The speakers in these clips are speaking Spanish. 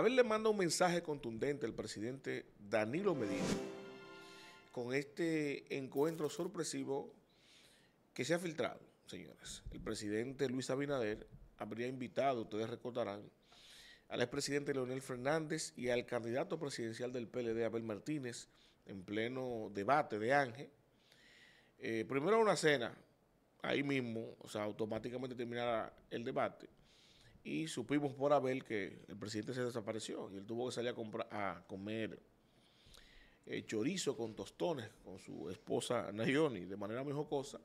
ver, le manda un mensaje contundente al presidente Danilo Medina con este encuentro sorpresivo que se ha filtrado, señores. El presidente Luis Abinader habría invitado, ustedes recordarán, al expresidente Leonel Fernández y al candidato presidencial del PLD, Abel Martínez, en pleno debate de Ángel. Eh, primero una cena, ahí mismo, o sea, automáticamente terminará el debate. Y supimos por Abel que el presidente se desapareció y él tuvo que salir a, comprar, a comer eh, chorizo con tostones con su esposa Nayoni. De manera muy jocosa,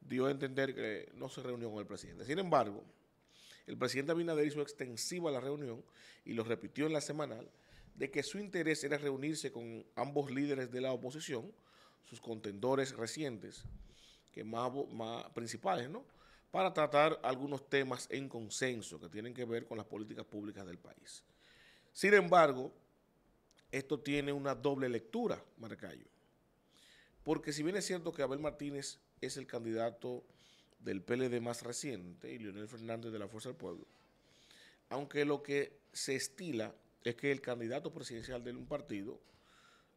dio a entender que no se reunió con el presidente. Sin embargo, el presidente Abinader hizo extensiva la reunión y lo repitió en la semanal de que su interés era reunirse con ambos líderes de la oposición, sus contendores recientes, que más principales, ¿no? para tratar algunos temas en consenso que tienen que ver con las políticas públicas del país. Sin embargo, esto tiene una doble lectura, Maracayo, porque si bien es cierto que Abel Martínez es el candidato del PLD más reciente y Leonel Fernández de la Fuerza del Pueblo, aunque lo que se estila es que el candidato presidencial de un partido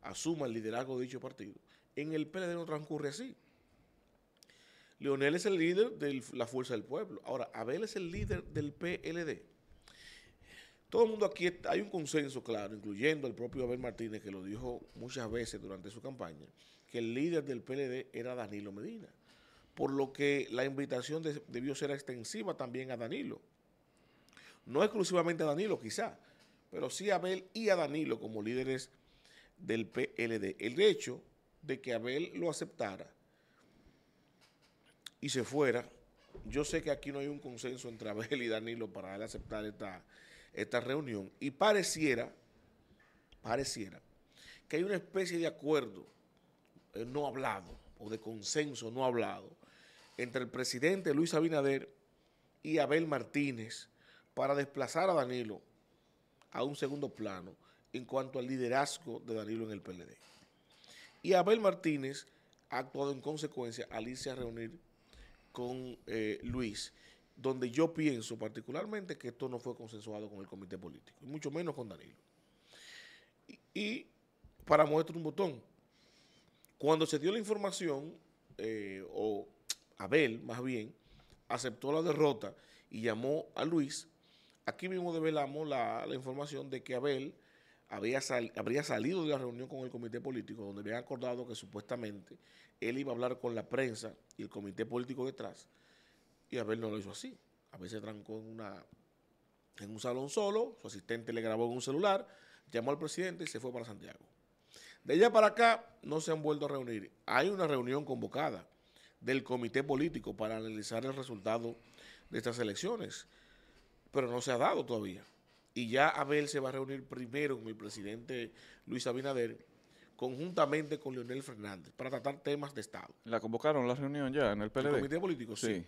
asuma el liderazgo de dicho partido, en el PLD no transcurre así. Leonel es el líder de la Fuerza del Pueblo. Ahora, Abel es el líder del PLD. Todo el mundo aquí, hay un consenso claro, incluyendo el propio Abel Martínez, que lo dijo muchas veces durante su campaña, que el líder del PLD era Danilo Medina. Por lo que la invitación debió ser extensiva también a Danilo. No exclusivamente a Danilo, quizá, pero sí a Abel y a Danilo como líderes del PLD. El hecho de que Abel lo aceptara y se fuera. Yo sé que aquí no hay un consenso entre Abel y Danilo para aceptar esta, esta reunión. Y pareciera, pareciera, que hay una especie de acuerdo eh, no hablado o de consenso no hablado entre el presidente Luis Abinader y Abel Martínez para desplazar a Danilo a un segundo plano en cuanto al liderazgo de Danilo en el PLD. Y Abel Martínez ha actuado en consecuencia al irse a reunir con eh, Luis, donde yo pienso particularmente que esto no fue consensuado con el comité político, y mucho menos con Danilo. Y, para muestra un botón, cuando se dio la información, eh, o Abel más bien, aceptó la derrota y llamó a Luis, aquí mismo develamos la, información de que Abel había habría salido de la reunión con el comité político, donde habían acordado que supuestamente él iba a hablar con la prensa y el comité político detrás, y Abel no lo hizo así. Abel se trancó en, en un salón solo, su asistente le grabó en un celular, llamó al presidente y se fue para Santiago. De allá para acá no se han vuelto a reunir. Hay una reunión convocada del comité político para analizar el resultado de estas elecciones, pero no se ha dado todavía. Y ya Abel se va a reunir primero con el presidente Luis Abinader conjuntamente con Leonel Fernández para tratar temas de Estado. ¿La convocaron la reunión ya en el PLD? ¿El comité político? Sí.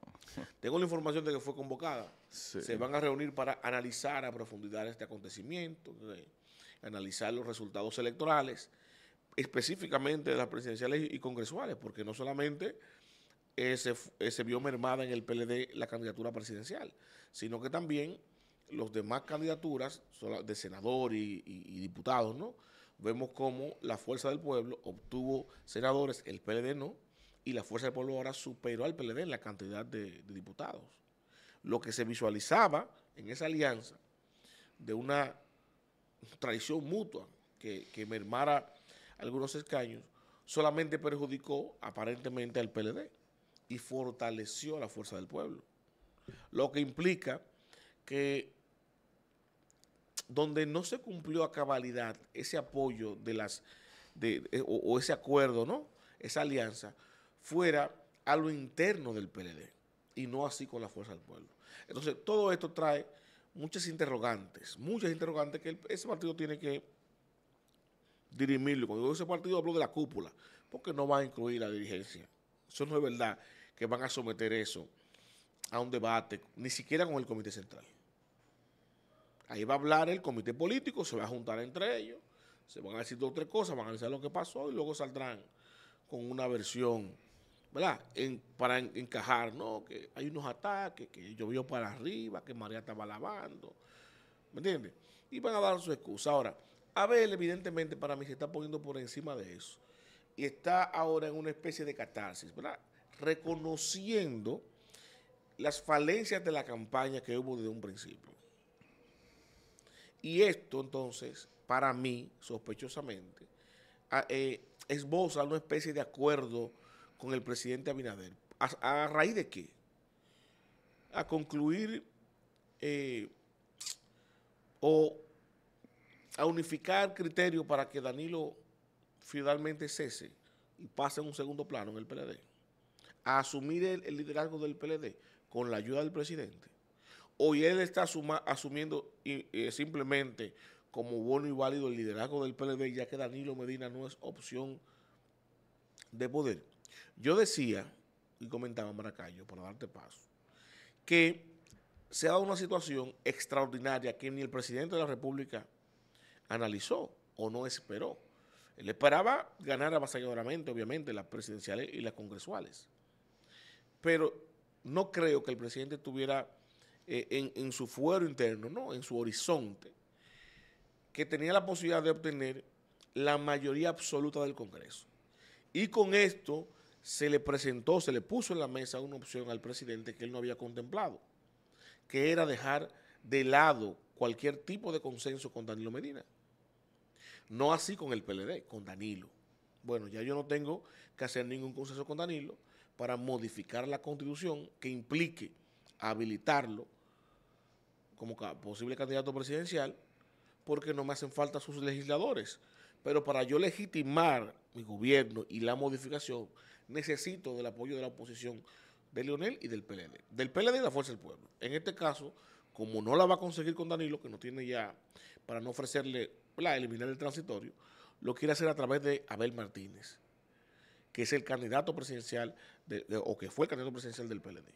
Tengo la información de que fue convocada. Se van a reunir para analizar a profundidad este acontecimiento, analizar los resultados electorales, específicamente de las presidenciales y congresuales, porque no solamente se, vio mermada en el PLD la candidatura presidencial, sino que también los demás candidaturas de senador y diputados, ¿no? vemos cómo la fuerza del pueblo obtuvo senadores, el PLD no, y la fuerza del pueblo ahora superó al PLD en la cantidad de, diputados. Lo que se visualizaba en esa alianza de una traición mutua que, que mermara algunos escaños, solamente perjudicó aparentemente al PLD y fortaleció a la fuerza del pueblo. Lo que implica que donde no se cumplió a cabalidad ese apoyo de las eh, o, ese acuerdo, ¿no? Esa alianza fuera a lo interno del PLD y no así con la fuerza del pueblo. Entonces, todo esto trae muchas interrogantes, muchas interrogantes que ese partido tiene que dirimirlo. Cuando digo ese partido hablo de la cúpula, porque no va a incluir la dirigencia. Eso no es verdad que van a someter eso a un debate, ni siquiera con el Comité Central. Ahí va a hablar el comité político, se va a juntar entre ellos, se van a decir dos o tres cosas, van a analizar lo que pasó y luego saldrán con una versión, ¿verdad? para encajar, ¿no? Que hay unos ataques, que llovió para arriba, que María estaba lavando, ¿me entiendes? Y van a dar su excusa. Ahora, Abel, evidentemente, para mí se está poniendo por encima de eso y está ahora en una especie de catarsis, ¿verdad? Reconociendo las falencias de la campaña que hubo desde un principio. Y esto entonces, para mí, sospechosamente, eh, esboza una especie de acuerdo con el presidente Abinader. ¿A, raíz de qué? A concluir eh, o a unificar criterios para que Danilo finalmente cese y pase a un segundo plano en el PLD. A asumir el liderazgo del PLD con la ayuda del presidente hoy él está asumiendo simplemente como bueno y válido el liderazgo del PLD, ya que Danilo Medina no es opción de poder. Yo decía, y comentaba Maracayo, para darte paso, que se ha dado una situación extraordinaria que ni el presidente de la República analizó o no esperó. Él esperaba ganar avasalladoramente, obviamente, las presidenciales y las congresuales. Pero no creo que el presidente tuviera eh, en, su fuero interno, en su horizonte, que tenía la posibilidad de obtener la mayoría absoluta del Congreso. Y con esto se le presentó, se le puso en la mesa una opción al presidente que él no había contemplado, que era dejar de lado cualquier tipo de consenso con Danilo Medina. No así con el PLD, con Danilo. Bueno, ya yo no tengo que hacer ningún consenso con Danilo para modificar la constitución que implique habilitarlo como posible candidato presidencial porque no me hacen falta sus legisladores. Pero para yo legitimar mi gobierno y la modificación, necesito del apoyo de la oposición de Leonel y del PLD. Del PLD y la Fuerza del Pueblo. En este caso, como no la va a conseguir con Danilo, que no tiene ya, para no ofrecerle, la eliminar el transitorio, lo quiere hacer a través de Abel Martínez, que es el candidato presidencial, o que fue el candidato presidencial del PLD.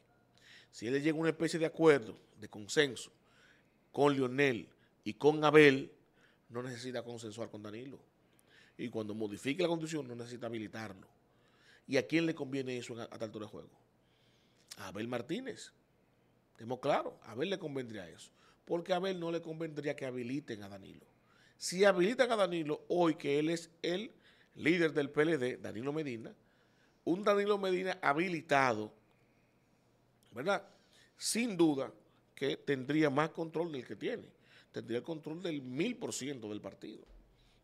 Si él llega a una especie de acuerdo, de consenso, con Lionel y con Abel, no necesita consensuar con Danilo. Y cuando modifique la condición no necesita habilitarlo. ¿Y a quién le conviene eso a, tal altura de juego? A Abel Martínez. Tenemos claro, a Abel le convendría eso. Porque a Abel no le convendría que habiliten a Danilo. Si habilitan a Danilo hoy, que él es el líder del PLD, Danilo Medina, un Danilo Medina habilitado, ¿verdad? Sin duda, que tendría más control del que tiene. Tendría el control del mil por ciento del partido.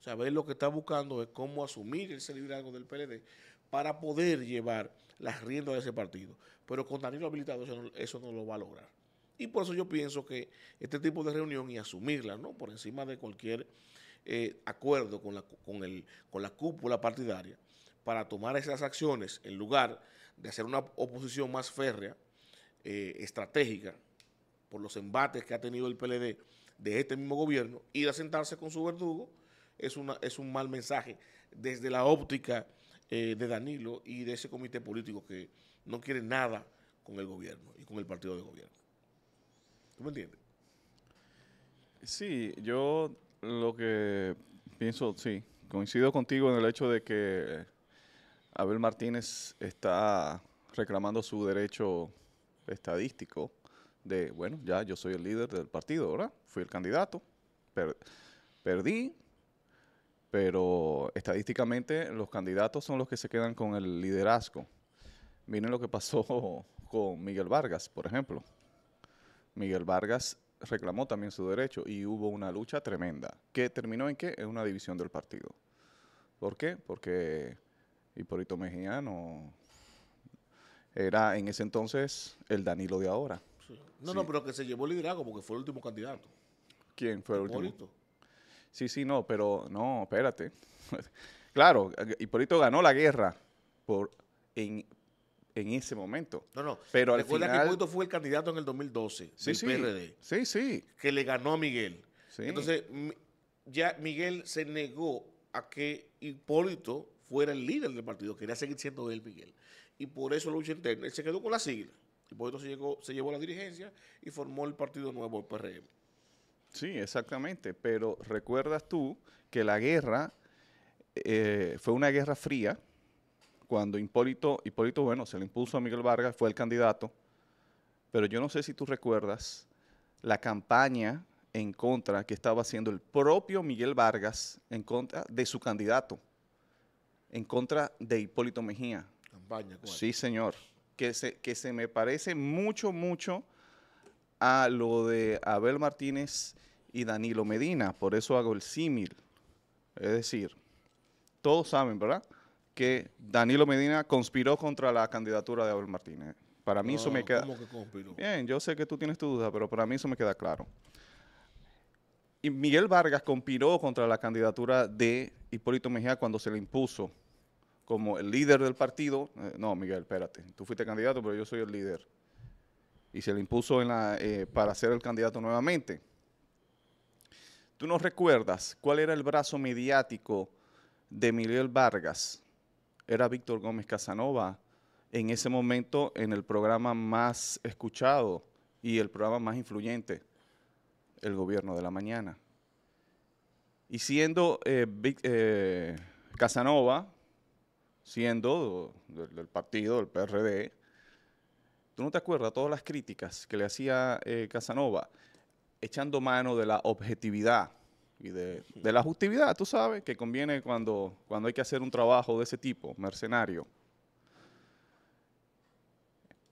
O sea, ver lo que está buscando es cómo asumir ese liderazgo del PLD para poder llevar las riendas de ese partido. Pero con Danilo habilitado eso no, lo va a lograr. Y por eso yo pienso que este tipo de reunión y asumirla, ¿no? Por encima de cualquier eh, acuerdo con la, con, la cúpula partidaria, para tomar esas acciones en lugar de hacer una oposición más férrea, eh, estratégica, por los embates que ha tenido el PLD de este mismo gobierno, ir a sentarse con su verdugo es, una, es un mal mensaje desde la óptica eh, de Danilo y de ese comité político que no quiere nada con el gobierno y con el partido de gobierno. ¿Tú me entiendes? Sí, yo lo que pienso, sí, coincido contigo en el hecho de que Abel Martínez está reclamando su derecho estadístico de, bueno, ya yo soy el líder del partido, ¿verdad? Fui el candidato, perdí, pero estadísticamente los candidatos son los que se quedan con el liderazgo. Miren lo que pasó con Miguel Vargas, por ejemplo. Miguel Vargas reclamó también su derecho y hubo una lucha tremenda, que terminó en qué? En una división del partido. ¿Por qué? Porque Hipólito Mejía era en ese entonces el Danilo de ahora. No, no, pero que se llevó el liderazgo porque fue el último candidato. ¿Quién fue el último? Hipólito. Sí, sí, no, pero no, espérate. claro, Hipólito ganó la guerra por en, ese momento. No, no. Pero al Recuerda que Hipólito fue el candidato en el 2012 sí, del sí. PRD. Sí, sí. Que le ganó a Miguel. Entonces, ya Miguel se negó a que Hipólito fuera el líder del partido. Quería seguir siendo él, Miguel. Y por eso lucha interna. Él se quedó con la sigla. Hipólito se, llegó, se llevó la dirigencia y formó el Partido Nuevo, el PRM. Sí, exactamente, pero recuerdas tú que la guerra eh, fue una guerra fría cuando Hipólito, Hipólito, bueno, se le impuso a Miguel Vargas, fue el candidato, pero yo no sé si tú recuerdas la campaña en contra que estaba haciendo el propio Miguel Vargas en contra de su candidato, en contra de Hipólito Mejía. Campaña, ¿cuál? Sí, señor que se, que se me parece mucho, mucho a lo de Abel Martínez y Danilo Medina. Por eso hago el símil. Es decir, todos saben, ¿verdad? Que Danilo Medina conspiró contra la candidatura de Abel Martínez. Para mí eso me ah, queda... ¿cómo que Bien, yo sé que tú tienes tu duda, pero para mí eso me queda claro. Y Miguel Vargas conspiró contra la candidatura de Hipólito Mejía cuando se le impuso como el líder del partido, eh, no, Miguel, espérate, tú fuiste candidato, pero yo soy el líder. Y se le impuso eh, para ser el candidato nuevamente. ¿Tú no recuerdas cuál era el brazo mediático de Miguel Vargas? Era Víctor Gómez Casanova, en ese momento en el programa más escuchado y el programa más influyente, el gobierno de la mañana. Y siendo eh, Casanova siendo del, partido, del PRD, ¿tú no te acuerdas todas las críticas que le hacía eh, Casanova echando mano de la objetividad y de, la justividad, tú sabes, que conviene cuando, cuando hay que hacer un trabajo de ese tipo, mercenario?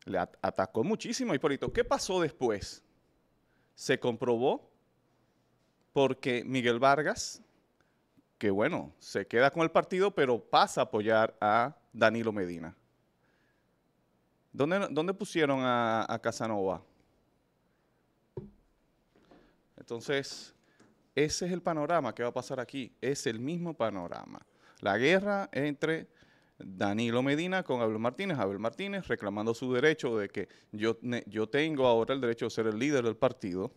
Le atacó muchísimo a Hipólito. ¿Qué pasó después? Se comprobó porque Miguel Vargas que bueno, se queda con el partido, pero pasa a apoyar a Danilo Medina. ¿Dónde, pusieron a, Casanova? Entonces, ese es el panorama que va a pasar aquí. Es el mismo panorama. La guerra entre Danilo Medina con Abel Martínez. Abel Martínez reclamando su derecho de que yo, yo tengo ahora el derecho de ser el líder del partido.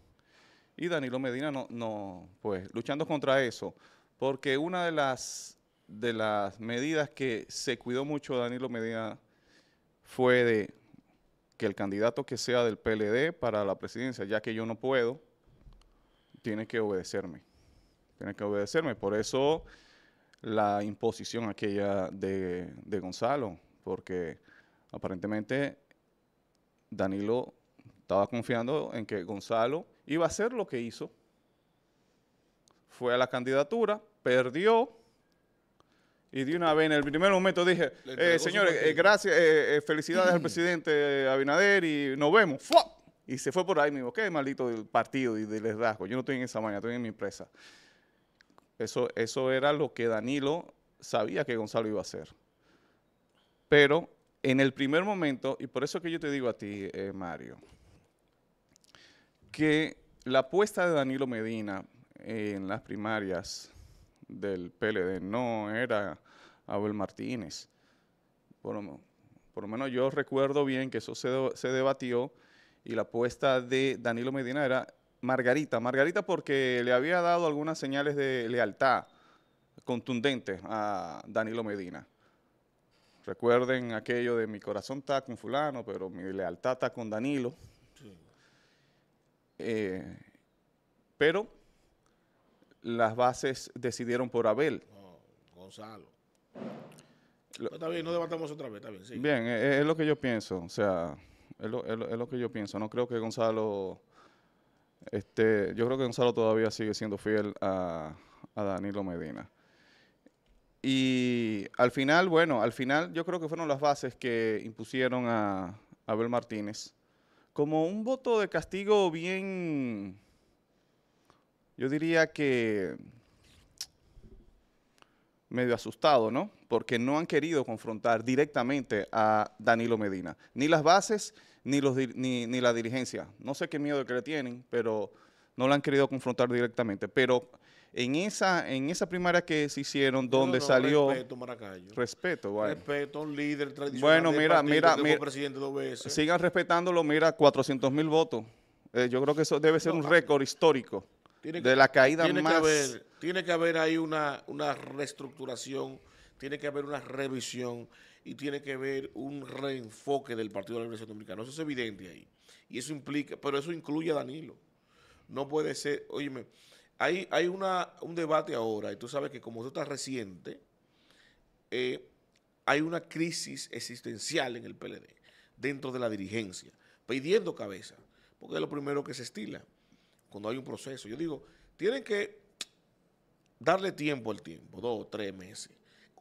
Y Danilo Medina no, no, pues luchando contra eso. Porque una de las, de las medidas que se cuidó mucho Danilo Medina fue de que el candidato que sea del PLD para la presidencia, ya que yo no puedo, tiene que obedecerme. Tiene que obedecerme. Por eso la imposición aquella de, de Gonzalo, porque aparentemente Danilo estaba confiando en que Gonzalo iba a hacer lo que hizo fue a la candidatura, perdió. Y de una vez, en el primer momento dije, eh, señores, eh, gracias, eh, felicidades al presidente Abinader y nos vemos. Y se fue por ahí mismo. Qué maldito del partido y del rasgo. Yo no estoy en esa mañana, estoy en mi empresa. Eso, eso era lo que Danilo sabía que Gonzalo iba a hacer. Pero en el primer momento, y por eso que yo te digo a ti, Mario, que la apuesta de Danilo Medina en las primarias del PLD no era Abel Martínez. Por lo, menos yo recuerdo bien que eso se, debatió y la apuesta de Danilo Medina era Margarita. Margarita porque le había dado algunas señales de lealtad contundente a Danilo Medina. Recuerden aquello de mi corazón está con fulano, pero mi lealtad está con Danilo. Eh, pero las bases decidieron por Abel. No, oh, Gonzalo. está bien, no debatamos otra vez, está bien. sí. Bien, eh, es, lo que yo pienso, o sea, es lo, que yo pienso. No creo que Gonzalo, este, yo creo que Gonzalo todavía sigue siendo fiel a, Danilo Medina. Y al final, bueno, al final yo creo que fueron las bases que impusieron a Abel Martínez como un voto de castigo bien yo diría que medio asustado, ¿no? Porque no han querido confrontar directamente a Danilo Medina, ni las bases, ni, los, ni, la dirigencia. No sé qué miedo que le tienen, pero no lo han querido confrontar directamente. Pero en esa, en esa primaria que se hicieron, donde salió... Respeto, Maracayo. Respeto, bueno. Respeto, un líder tradicional Bueno, mira, mira, presidente dos veces. sigan respetándolo, mira, 400 mil votos. Eh, yo creo que eso debe ser un récord histórico de la caída tiene más... haber, tiene que haber ahí una, reestructuración, tiene que haber una revisión y tiene que haber un reenfoque del Partido de la Liberación Dominicana. Eso es evidente ahí. Y eso implica, pero eso incluye a Danilo. No puede ser, óyeme, hay, hay un debate ahora, y tú sabes que como eso está reciente, eh, hay una crisis existencial en el PLD, dentro de la dirigencia, pidiendo cabeza, porque es lo primero que se estila cuando hay un proceso. Yo digo, tienen que darle tiempo al tiempo, dos, o tres meses.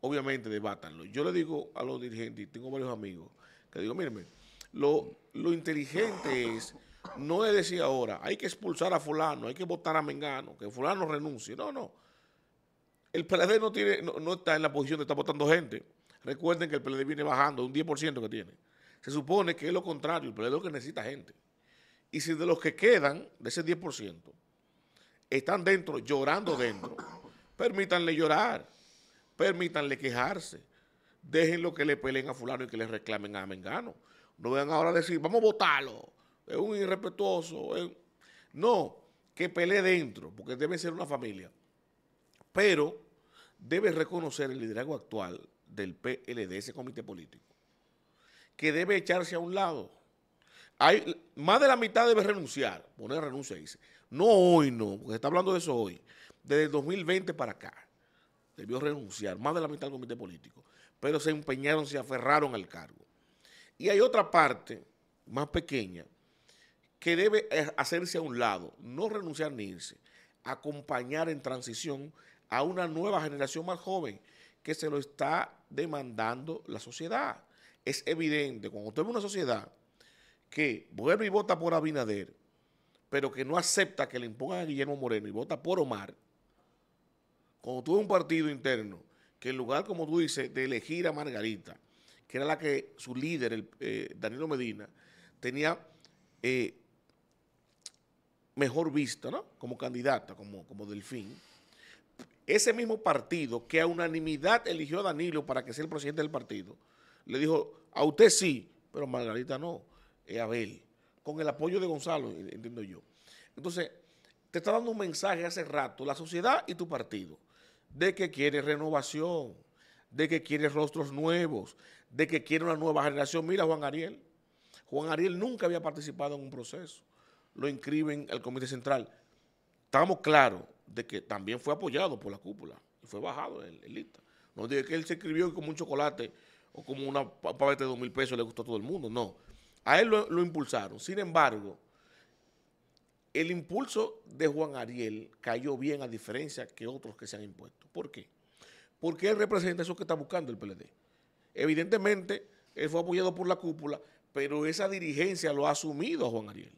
Obviamente debátanlo. Yo le digo a los dirigentes, tengo varios amigos, que digo, mírenme, lo, lo inteligente es, no es decir ahora, hay que expulsar a fulano, hay que votar a Mengano, que fulano renuncie. No, no. El PLD no, tiene, no, está en la posición de estar votando gente. Recuerden que el PLD viene bajando, un 10% que tiene. Se supone que es lo contrario, el PLD es lo que necesita gente. Y si de los que quedan, de ese 10%, están dentro, llorando dentro, permítanle llorar, permítanle quejarse, déjenlo que le peleen a fulano y que le reclamen a Mengano. No vean ahora decir, vamos a votarlo, es un irrespetuoso. No, que pelee dentro, porque debe ser una familia. Pero debe reconocer el liderazgo actual del PLD, ese comité político, que debe echarse a un lado hay, más de la mitad debe renunciar, poner renuncia, dice. No hoy, no, porque está hablando de eso hoy. Desde el 2020 para acá, debió renunciar más de la mitad del comité político, pero se empeñaron, se aferraron al cargo. Y hay otra parte, más pequeña, que debe eh, hacerse a un lado, no renunciar ni irse, acompañar en transición a una nueva generación más joven que se lo está demandando la sociedad. Es evidente, cuando usted una sociedad que vuelve y vota por Abinader, pero que no acepta que le impongan a Guillermo Moreno y vota por Omar, cuando tuvo un partido interno, que en lugar, como tú dices, de elegir a Margarita, que era la que su líder, eh, Danilo Medina, tenía eh, mejor vista, ¿no? Como candidata, como, como delfín. Ese mismo partido que a unanimidad eligió a Danilo para que sea el presidente del partido, le dijo, a usted sí, pero Margarita no. Eh, Abel, con el apoyo de Gonzalo, entiendo yo. Entonces, te está dando un mensaje hace rato, la sociedad y tu partido, de que quiere renovación, de que quiere rostros nuevos, de que quiere una nueva generación. Mira Juan Ariel, Juan Ariel nunca había participado en un proceso, lo inscriben al Comité Central. Estamos claros de que también fue apoyado por la cúpula y fue bajado el, lista. No digo que él se escribió como un chocolate o como una pavete de dos mil pesos le gustó a todo el mundo, no. A él lo, impulsaron. Sin embargo, el impulso de Juan Ariel cayó bien a diferencia que otros que se han impuesto. ¿Por qué? Porque él representa eso que está buscando el PLD. Evidentemente, él fue apoyado por la cúpula, pero esa dirigencia lo ha asumido a Juan Ariel.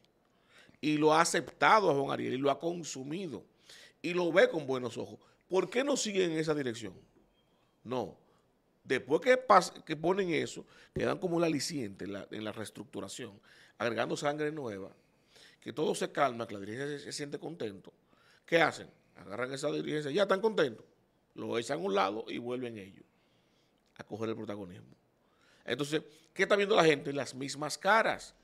Y lo ha aceptado a Juan Ariel y lo ha consumido. Y lo ve con buenos ojos. ¿Por qué no sigue en esa dirección? No. Después que, que ponen eso, quedan dan como la aliciente en la, reestructuración, agregando sangre nueva, que todo se calma, que la dirigencia se, siente contento, ¿qué hacen? Agarran esa dirigencia, ya están contentos, lo echan a un lado y vuelven ellos a coger el protagonismo. Entonces, ¿qué está viendo la gente? Las mismas caras,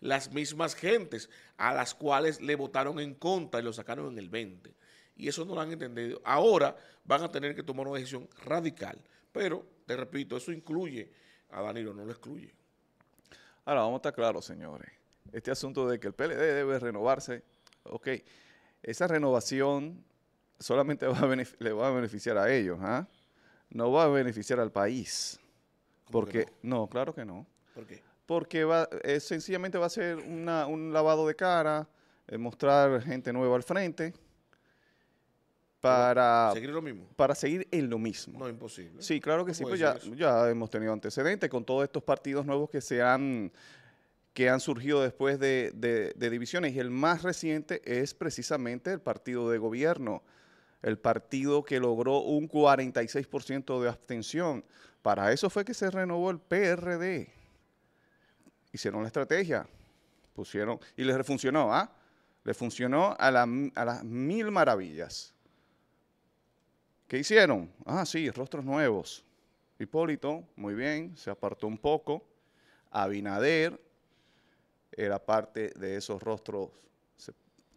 las mismas gentes a las cuales le votaron en contra y lo sacaron en el 20. Y eso no lo han entendido. Ahora van a tener que tomar una decisión radical. Pero, te repito, eso incluye a Danilo, no lo excluye. Ahora, vamos a estar claros, señores. Este asunto de que el PLD debe renovarse, ok, esa renovación solamente va a le va a beneficiar a ellos, ¿ah? No va a beneficiar al país. Porque, no? no? claro que no. ¿Por qué? Porque va, eh, sencillamente va a ser un lavado de cara, eh, mostrar gente nueva al frente para seguir lo mismo. Para seguir en lo mismo. No, imposible. Sí, claro que sí, pues ya, ya hemos tenido antecedentes con todos estos partidos nuevos que se han que han surgido después de, divisiones. Y el más reciente es precisamente el partido de gobierno, el partido que logró un 46% de abstención. Para eso fue que se renovó el PRD. Hicieron la estrategia, pusieron, y les funcionó, ¿ah? Le funcionó a, a las mil maravillas. ¿Qué hicieron? Ah, sí, rostros nuevos. Hipólito, muy bien, se apartó un poco. Abinader era parte de esos rostros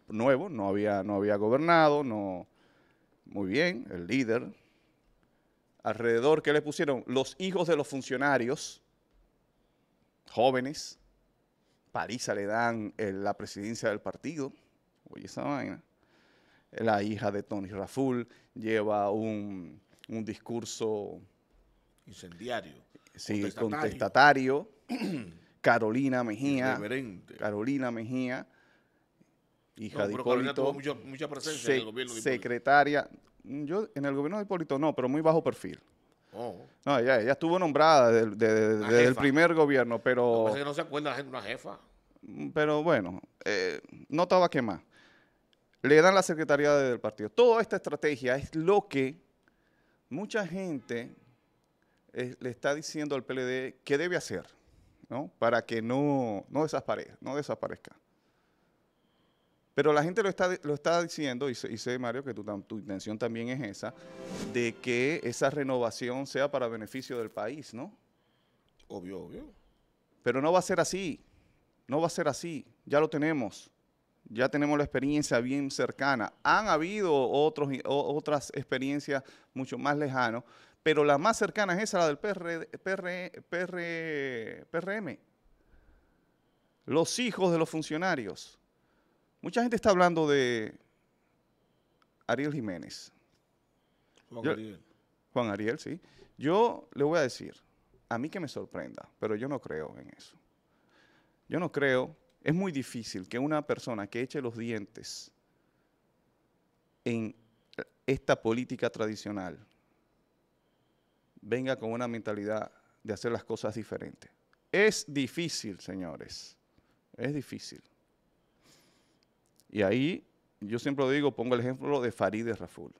nuevos, no había, no había gobernado, no, muy bien, el líder. Alrededor, ¿qué le pusieron? Los hijos de los funcionarios, jóvenes. Paliza le dan eh, la presidencia del partido. Oye, esa vaina la hija de Tony Raful, lleva un, discurso... Incendiario. Sí, contestatario. Carolina Mejía. Carolina Mejía, hija de Hipólito. Mucha, presencia en el gobierno de Secretaria. Yo, en el gobierno de Hipólito no, pero muy bajo perfil. Oh. No, ella, estuvo nombrada desde, el primer gobierno, pero... No, que no se acuerda la gente una jefa. Pero bueno, eh, no estaba quemada le dan la secretaría del partido. Toda esta estrategia es lo que mucha gente eh, le está diciendo al PLD que debe hacer, ¿no? Para que no, desaparezca, no desaparezca. Pero la gente lo está, lo está diciendo, y sé, Mario que tu, tu, intención también es esa, de que esa renovación sea para beneficio del país, ¿no? Obvio, obvio. Pero no va a ser así, no va a ser así, ya lo tenemos ya tenemos la experiencia bien cercana. Han habido otros, otras experiencias mucho más lejanas, pero la más cercana es esa, la del PR, PRM. Los hijos de los funcionarios. Mucha gente está hablando de Ariel Jiménez. Juan Ariel. Juan Ariel, sí. Yo le voy a decir, a mí que me sorprenda, pero yo no creo en eso. Yo no creo es muy difícil que una persona que eche los dientes en esta política tradicional venga con una mentalidad de hacer las cosas diferentes. Es difícil, señores. Es difícil. Y ahí yo siempre digo, pongo el ejemplo de Farideh Raful.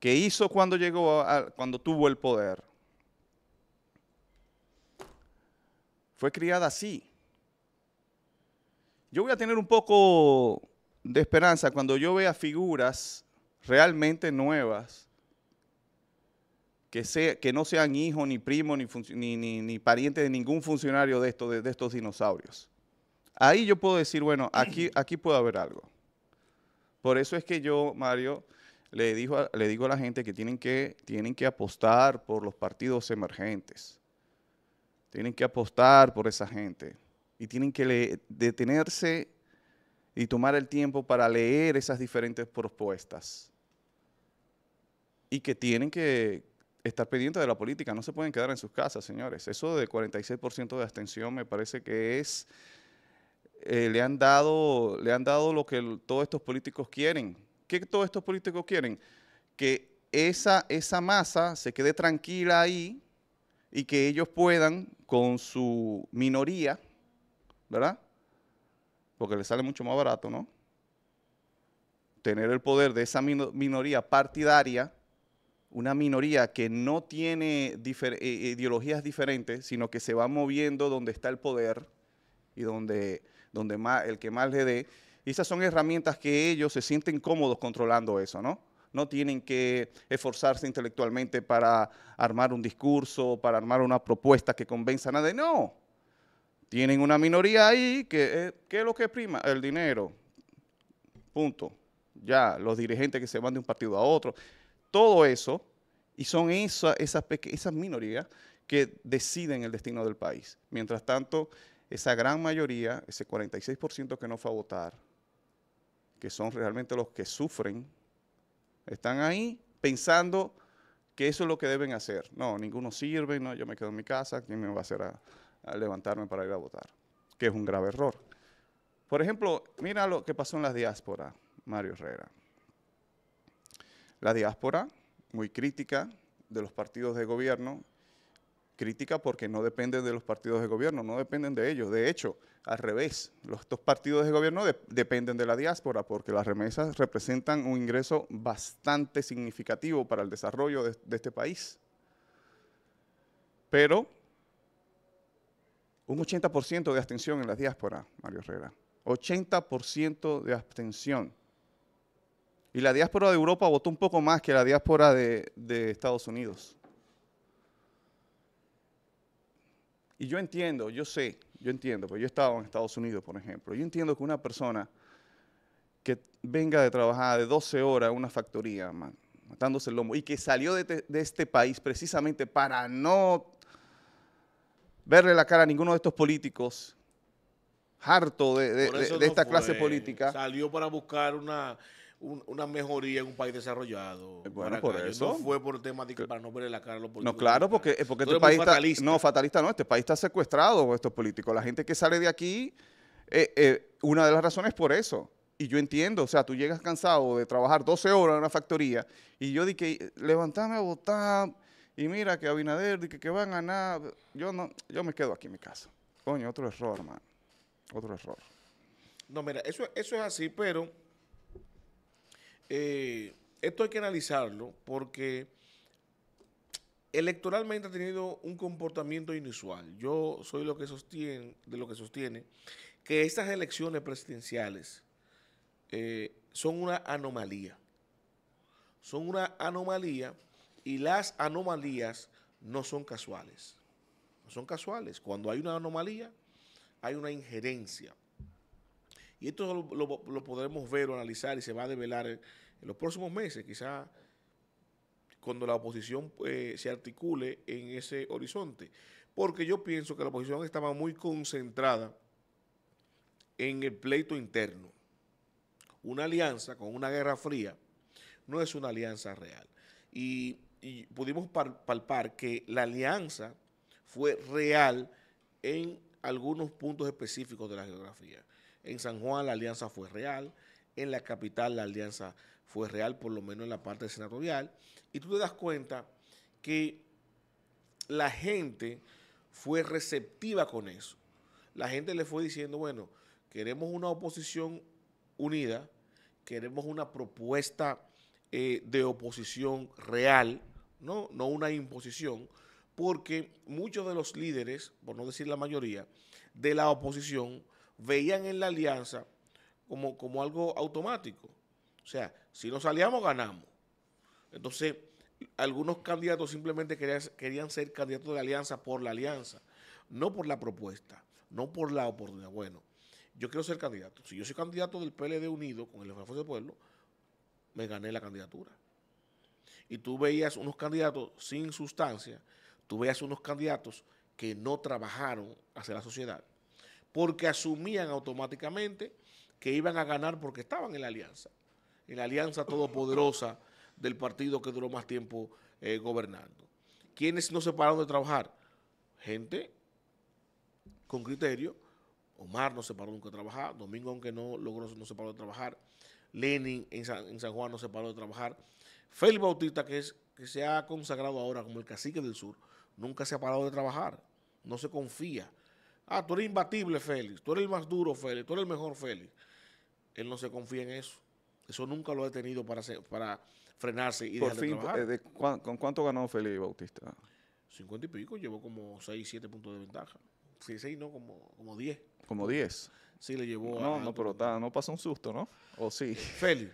¿Qué hizo cuando llegó cuando tuvo el poder? Fue criada así. Yo voy a tener un poco de esperanza cuando yo vea figuras realmente nuevas, que, que no sean hijo ni primo ni, ni, de ningún funcionario de, de, estos dinosaurios. Ahí yo puedo decir, bueno, aquí, aquí puede haber algo. Por eso es que yo, Mario, le, le digo a la gente que tienen, que tienen que apostar por los partidos emergentes. Tienen que apostar por esa gente y tienen que detenerse y tomar el tiempo para leer esas diferentes propuestas. Y que tienen que estar pendientes de la política, no se pueden quedar en sus casas, señores. Eso de 46% de abstención me parece que es, eh, le, han dado, le han dado lo que todos estos políticos quieren. ¿Qué todos estos políticos quieren? Que esa, esa masa se quede tranquila ahí y que ellos puedan, con su minoría, ¿verdad? Porque le sale mucho más barato, ¿no? Tener el poder de esa minoría partidaria, una minoría que no tiene eh, eh, ideologías diferentes, sino que se va moviendo donde está el poder y donde, donde más, el que más le dé. Y esas son herramientas que ellos se sienten cómodos controlando eso, ¿no? No tienen que esforzarse intelectualmente para armar un discurso, para armar una propuesta que convenza a nadie. No, tienen una minoría ahí que, eh, ¿qué es lo que prima? El dinero. Punto. Ya, los dirigentes que se van de un partido a otro. Todo eso, y son esas, minorías que deciden el destino del país. Mientras tanto, esa gran mayoría, ese 46% que no fue a votar, que son realmente los que sufren, están ahí pensando que eso es lo que deben hacer. No, ninguno sirve, no, yo me quedo en mi casa, ¿quién me va a hacer a, levantarme para ir a votar, que es un grave error. Por ejemplo, mira lo que pasó en la diáspora, Mario Herrera. La diáspora, muy crítica de los partidos de gobierno, crítica porque no dependen de los partidos de gobierno, no dependen de ellos. De hecho, al revés, los, estos partidos de gobierno dependen de la diáspora porque las remesas representan un ingreso bastante significativo para el desarrollo de este país. Pero un 80% de abstención en la diáspora, Mario Herrera. 80% de abstención. Y la diáspora de Europa votó un poco más que la diáspora de, Estados Unidos. Y yo entiendo, yo sé, yo entiendo, porque yo he estado en Estados Unidos, por ejemplo, yo entiendo que una persona que venga de trabajar de 12 horas en una factoría, matándose el lomo, y que salió de este país precisamente para no verle la cara a ninguno de estos políticos, harto de, esta clase política. Salió para buscar una, mejoría en un país desarrollado. Eh, bueno, por eso. No fue por el tema de que para no verle la cara a los políticos. No, claro, porque, eh, porque este país está... No, fatalista no, este país está secuestrado por estos políticos. La gente que sale de aquí, eh, una de las razones es por eso. Y yo entiendo, o sea, tú llegas cansado de trabajar 12 horas en una factoría y yo dije, levantame a votar y mira que Abinader, que, que van a nada. Yo, no, yo me quedo aquí en mi casa. Coño, otro error, man. Otro error. No, mira, eso, eso es así, pero eh, esto hay que analizarlo porque electoralmente ha tenido un comportamiento inusual. Yo soy lo que sostiene, de lo que sostiene que estas elecciones presidenciales eh, son una anomalía. Son una anomalía y las anomalías no son casuales. No son casuales. Cuando hay una anomalía, hay una injerencia. Y esto lo, podremos ver o analizar y se va a develar en, los próximos meses, quizá cuando la oposición eh, se articule en ese horizonte. Porque yo pienso que la oposición estaba muy concentrada en el pleito interno. Una alianza con una guerra fría no es una alianza real. Y y pudimos palpar que la alianza fue real en algunos puntos específicos de la geografía. En San Juan la alianza fue real, en la capital la alianza fue real, por lo menos en la parte senatorial, y tú te das cuenta que la gente fue receptiva con eso. La gente le fue diciendo, bueno, queremos una oposición unida, queremos una propuesta eh, de oposición real, no, no una imposición, porque muchos de los líderes, por no decir la mayoría, de la oposición veían en la alianza como, como algo automático. O sea, si nos aliamos, ganamos. Entonces, algunos candidatos simplemente querían, ser candidatos de alianza por la alianza, no por la propuesta, no por la oportunidad. Bueno, yo quiero ser candidato. Si yo soy candidato del PLD unido con el Esfuerzo del Pueblo, me gané la candidatura y tú veías unos candidatos sin sustancia, tú veías unos candidatos que no trabajaron hacia la sociedad, porque asumían automáticamente que iban a ganar porque estaban en la alianza, en la alianza todopoderosa del partido que duró más tiempo eh, gobernando. ¿Quiénes no se pararon de trabajar? Gente con criterio. Omar no se paró nunca de trabajar. Domingo, aunque no logró, no se paró de trabajar. Lenin en San Juan no se paró de trabajar. Félix Bautista, que, se ha consagrado ahora como el cacique del sur, nunca se ha parado de trabajar, no se confía. Ah, tú eres imbatible, Félix, tú eres el más duro, Félix, tú eres el mejor, Félix. Él no se confía en eso. Eso nunca lo ha tenido para, frenarse y de trabajar. Eh, ¿Con cuánto ganó Félix Bautista? Cincuenta y pico, llevó como 6, 7 puntos de ventaja. 6, seis no, como, como 10. Como 10. Sí, le llevó no, a... No, pero está. no pasó un susto, ¿no? ¿O sí? Félix.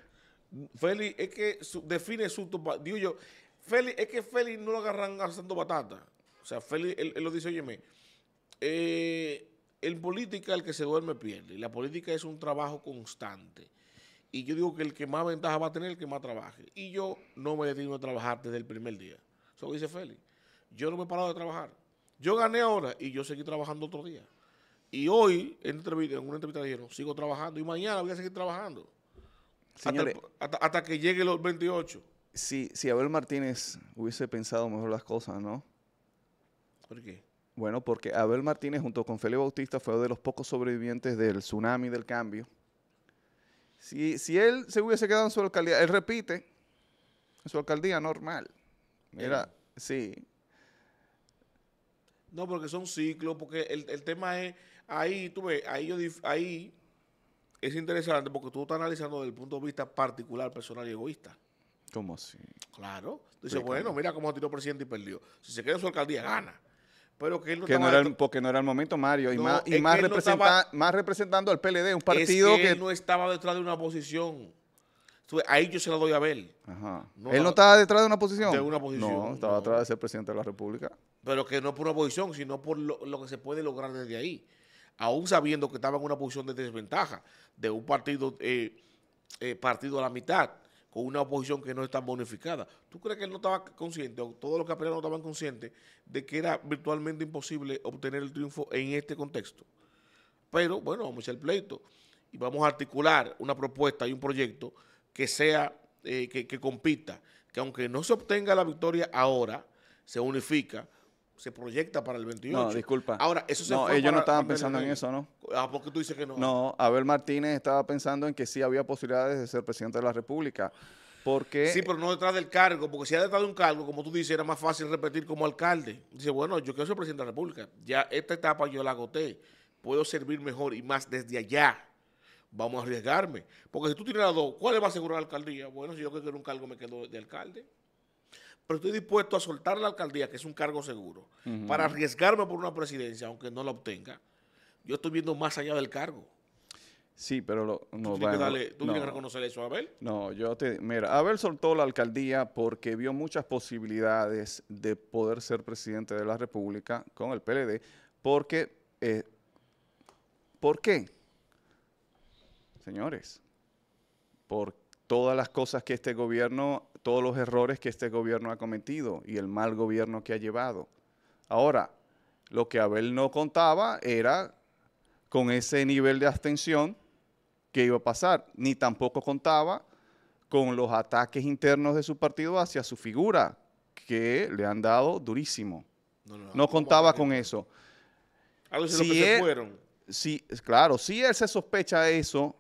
Félix es que define su... Digo yo, Félix, es que Félix no lo agarran haciendo patata O sea, Félix, él, lo dice, oye en eh, política el que se duerme pierde. La política es un trabajo constante. Y yo digo que el que más ventaja va a tener, el que más trabaje. Y yo no me detengo a trabajar desde el primer día. Eso dice Félix. Yo no me he parado de trabajar. Yo gané ahora y yo seguí trabajando otro día. Y hoy, en, entrevista, en una entrevista dijeron, sigo trabajando y mañana voy a seguir trabajando hasta, que llegue los 28. Si, si Abel Martínez hubiese pensado mejor las cosas, ¿no? ¿Por qué? Bueno, porque Abel Martínez junto con Felipe Bautista fue uno de los pocos sobrevivientes del tsunami del cambio. Si, si él se hubiese quedado en su alcaldía, él repite, en su alcaldía normal. Mira, sí. No, porque son ciclos, porque el, el tema es, ahí, tú ves, ahí yo, ahí es interesante porque tú estás analizando desde el punto de vista particular, personal y egoísta. ¿Cómo así? Claro. Dice, bueno, mira cómo tiró presidente y perdió. Si se queda en su alcaldía, gana. Pero que él no, porque no era el momento, Mario. y más, y más, más, representando al PLD, un partido que, no estaba detrás de una posición. Ahí yo se la doy a ver. Ajá. ¿Él no estaba detrás de una posición? De una posición. No, estaba detrás de ser presidente de la República. Pero que no por una posición, sino por lo que se puede lograr desde ahí aún sabiendo que estaba en una posición de desventaja, de un partido, eh, eh, partido a la mitad, con una oposición que no está bonificada. ¿Tú crees que él no estaba consciente, o todos los apenas no estaban conscientes, de que era virtualmente imposible obtener el triunfo en este contexto? Pero bueno, vamos a echar el pleito y vamos a articular una propuesta y un proyecto que sea, eh, que compita, que aunque no se obtenga la victoria ahora, se unifica se proyecta para el 28. No, disculpa. Ahora, eso se No, ellos no estaban pensando en eso, ¿no? Ah, ¿por tú dices que no? No, Abel Martínez estaba pensando en que sí había posibilidades de ser presidente de la República. Porque... Sí, pero no detrás del cargo, porque si ha detrás de un cargo, como tú dices, era más fácil repetir como alcalde. Dice, bueno, yo quiero ser presidente de la República. Ya esta etapa yo la agoté. Puedo servir mejor y más desde allá. Vamos a arriesgarme. Porque si tú tienes las dos, ¿cuál le va a asegurar la alcaldía? Bueno, si yo quiero un cargo, me quedo de alcalde pero estoy dispuesto a soltar la alcaldía, que es un cargo seguro, para arriesgarme por una presidencia, aunque no la obtenga, yo estoy viendo más allá del cargo. Sí, pero no, ¿Tú, tienes, ¿tú reconocer eso Abel? No, yo te... Mira, Abel soltó la alcaldía porque vio muchas posibilidades de poder ser presidente de la República con el PLD, porque... Eh, ¿Por qué? Señores, por todas las cosas que este gobierno todos los errores que este gobierno ha cometido y el mal gobierno que ha llevado. Ahora, lo que Abel no contaba era con ese nivel de abstención que iba a pasar, ni tampoco contaba con los ataques internos de su partido hacia su figura, que le han dado durísimo. No, contaba con eso. Algo si él, se claro, si él se sospecha eso,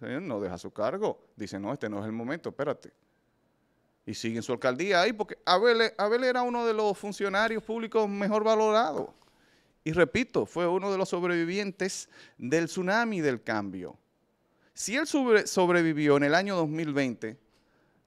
no deja su cargo. Dice, no, este no es el momento, espérate y sigue en su alcaldía ahí, porque Abel, era uno de los funcionarios públicos mejor valorados. Y repito, fue uno de los sobrevivientes del tsunami del cambio. Si él sobrevivió en el año 2020,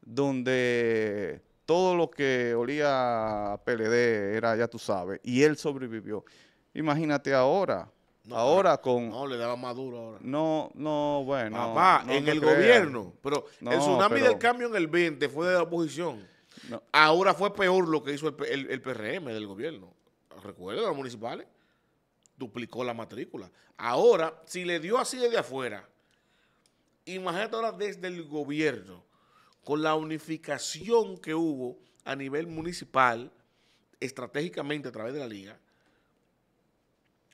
donde todo lo que olía a PLD era, ya tú sabes, y él sobrevivió, imagínate ahora, ahora con... No, le daba más ahora. No, no, bueno. en el gobierno. Pero el tsunami del cambio en el 20 fue de la oposición. Ahora fue peor lo que hizo el, el, PRM del gobierno. ¿Recuerda? los municipales. Duplicó la matrícula. Ahora, si le dio así desde afuera, imagínate ahora desde el gobierno, con la unificación que hubo a nivel municipal, estratégicamente a través de la liga,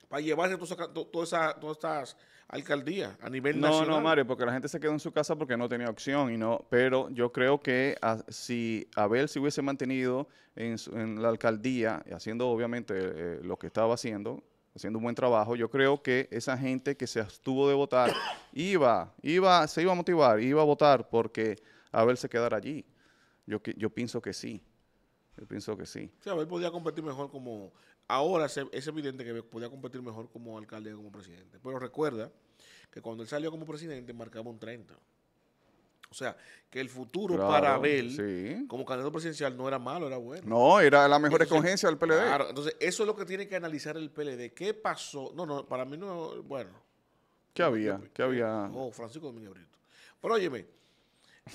para llevarse todas toda esa, estas alcaldías a nivel nacional. No, no, Mario, porque la gente se quedó en su casa porque no tenía opción. y no Pero yo creo que ah, si Abel se hubiese mantenido en, la alcaldía, haciendo obviamente eh, eh, lo que estaba haciendo, haciendo un buen trabajo, yo creo que esa gente que se abstuvo de votar iba, iba, se iba a motivar, iba a votar porque Abel se quedara allí. Yo, yo pienso que sí. Yo pienso que sí. Sí, Abel podía competir mejor como ahora es evidente que podía competir mejor como alcalde que como presidente. Pero recuerda que cuando él salió como presidente marcaba un 30. O sea, que el futuro para Abel como candidato presidencial no era malo, era bueno. No, era la mejor escogencia del PLD. Claro, entonces eso es lo que tiene que analizar el PLD. ¿Qué pasó? No, no, para mí no, bueno. ¿Qué había? ¿Qué había? Oh, Francisco Domínguez Brito. Pero óyeme,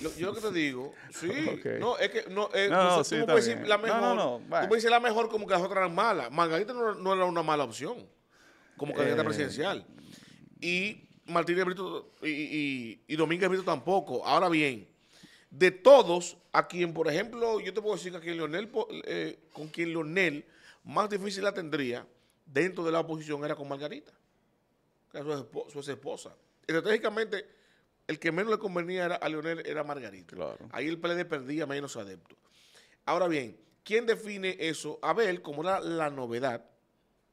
yo lo que te digo, sí. No, es que no, no, decir la mejor. la mejor como que las otras eran malas. Margarita no, era una mala opción como candidata eh, presidencial. Y Martínez Brito y, y, Domínguez Brito tampoco. Ahora bien, de todos, a quien, por ejemplo, yo te puedo decir que a Leonel, eh, con quien Leonel más difícil la tendría dentro de la oposición era con Margarita, que su, esposa. Estratégicamente el que menos le convenía a Leonel era Margarita. Ahí el PLD perdía menos adeptos. Ahora bien, ¿quién define eso? Abel, como era la, novedad,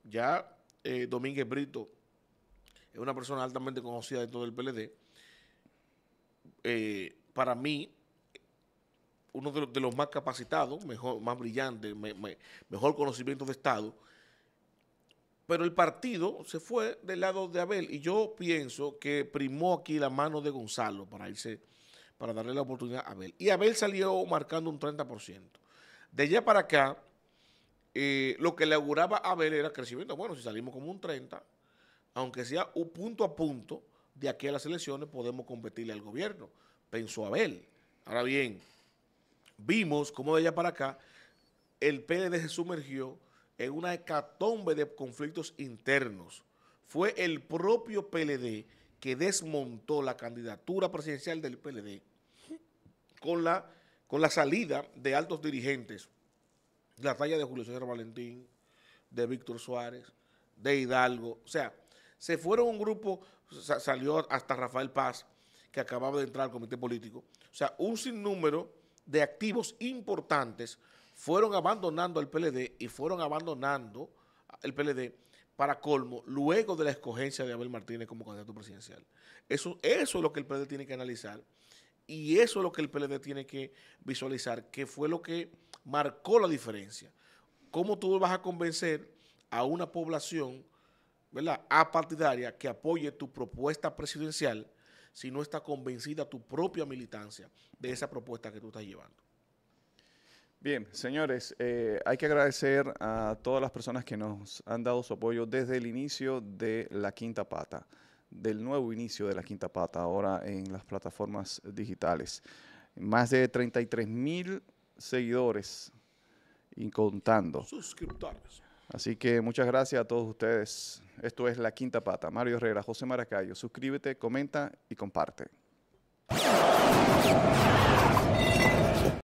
ya eh, Domínguez Brito es una persona altamente conocida dentro del PLD. Eh, para mí, uno de los, más capacitados, mejor, más brillante, mejor conocimiento de Estado pero el partido se fue del lado de Abel. Y yo pienso que primó aquí la mano de Gonzalo para irse, para darle la oportunidad a Abel. Y Abel salió marcando un 30%. De allá para acá, eh, lo que le auguraba a Abel era crecimiento. Bueno, si salimos como un 30, aunque sea un punto a punto, de aquí a las elecciones podemos competirle al gobierno, pensó Abel. Ahora bien, vimos cómo de allá para acá el PLD se sumergió en una hecatombe de conflictos internos. Fue el propio PLD que desmontó la candidatura presidencial del PLD con la, con la salida de altos dirigentes, la talla de Julio César Valentín, de Víctor Suárez, de Hidalgo. O sea, se fueron un grupo, salió hasta Rafael Paz, que acababa de entrar al comité político. O sea, un sinnúmero de activos importantes fueron abandonando el PLD y fueron abandonando el PLD para colmo luego de la escogencia de Abel Martínez como candidato presidencial. Eso, eso es lo que el PLD tiene que analizar y eso es lo que el PLD tiene que visualizar, que fue lo que marcó la diferencia. ¿Cómo tú vas a convencer a una población ¿verdad? apartidaria que apoye tu propuesta presidencial si no está convencida tu propia militancia de esa propuesta que tú estás llevando? Bien, señores, eh, hay que agradecer a todas las personas que nos han dado su apoyo desde el inicio de la quinta pata, del nuevo inicio de la quinta pata ahora en las plataformas digitales. Más de 33 mil seguidores incontando. Suscriptores. Así que muchas gracias a todos ustedes. Esto es La Quinta Pata. Mario Herrera, José Maracayo. Suscríbete, comenta y comparte.